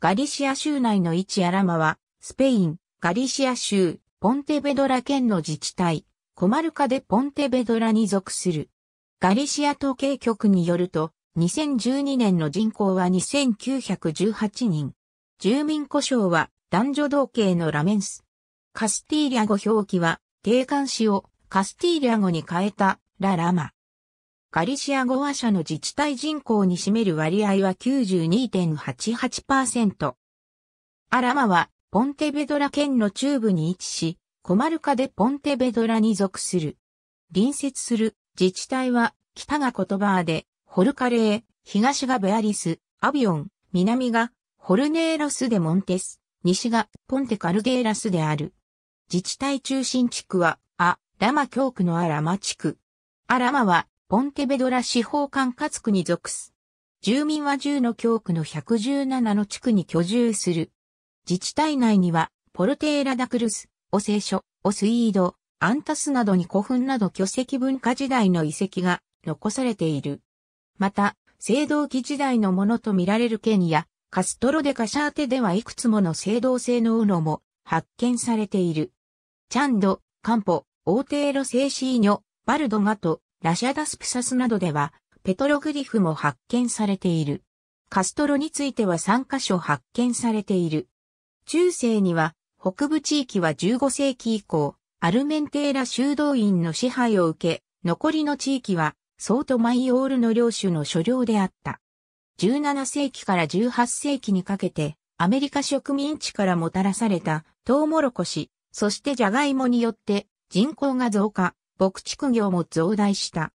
ガリシア州内の一アラマは、スペイン、ガリシア州、ポンテベドラ県の自治体、コマルカでポンテベドラに属する。ガリシア統計局によると、2012年の人口は2918人。住民故障は男女同系のラメンス。カスティーリャ語表記は、定冠詞をカスティーリャ語に変えたララマ。ガリシア語話者の自治体人口に占める割合は92.88%。アラマはポンテベドラ県の中部に位置し、コマルカでポンテベドラに属する。隣接する自治体は北がコトバーで、ホルカレー、東がベアリス、アビオン、南がホルネーロスでモンテス、西がポンテカルデーラスである。自治体中心地区は、ア・ラマ教区のアラマ地区。アラマはポンテベドラ司法管轄区に属す。住民は10の教区の117の地区に居住する。自治体内には、ポルテーラ・ダクルス、オ聖書、オスイード、アンタスなどに古墳など巨石文化時代の遺跡が残されている。また、青銅器時代のものとみられる剣や、カストロデカシャーテではいくつもの青銅製のウノも発見されている。チャンド、カンポ、オーテーロ製シーニョ、バルドガト、ラシャダスプサスなどでは、ペトログリフも発見されている。カストロについては3カ所発見されている。中世には、北部地域は15世紀以降、アルメンテーラ修道院の支配を受け、残りの地域は、ソートマイオールの領主の所領であった。17世紀から18世紀にかけて、アメリカ植民地からもたらされたトウモロコシ、そしてジャガイモによって人口が増加、牧畜業も増大した。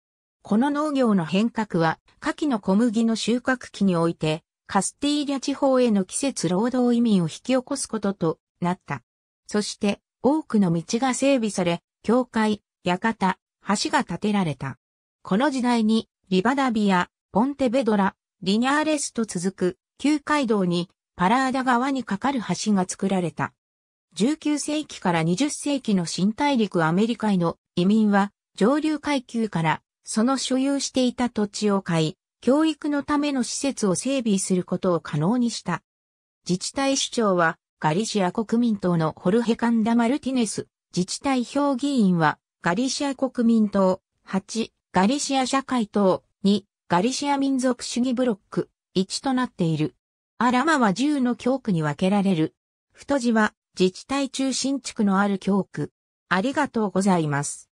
この農業の変革は、夏季の小麦の収穫期において、カスティーリャ地方への季節労働移民を引き起こすこととなった。そして、多くの道が整備され、教会、館、橋が建てられた。この時代に、リバダビア、ポンテベドラ、リニャーレスと続く、旧街道に、パラーダ川に架かる橋が作られた。19世紀から20世紀の新大陸アメリカへの移民は上流階級からその所有していた土地を買い、教育のための施設を整備することを可能にした。自治体首長はガリシア国民党のホルヘカンダ・マルティネス、自治体評議員はガリシア国民党、8、ガリシア社会党、2、ガリシア民族主義ブロック、1となっている。アラマは10の教区に分けられる。太字は自治体中心地区のある教区。ありがとうございます。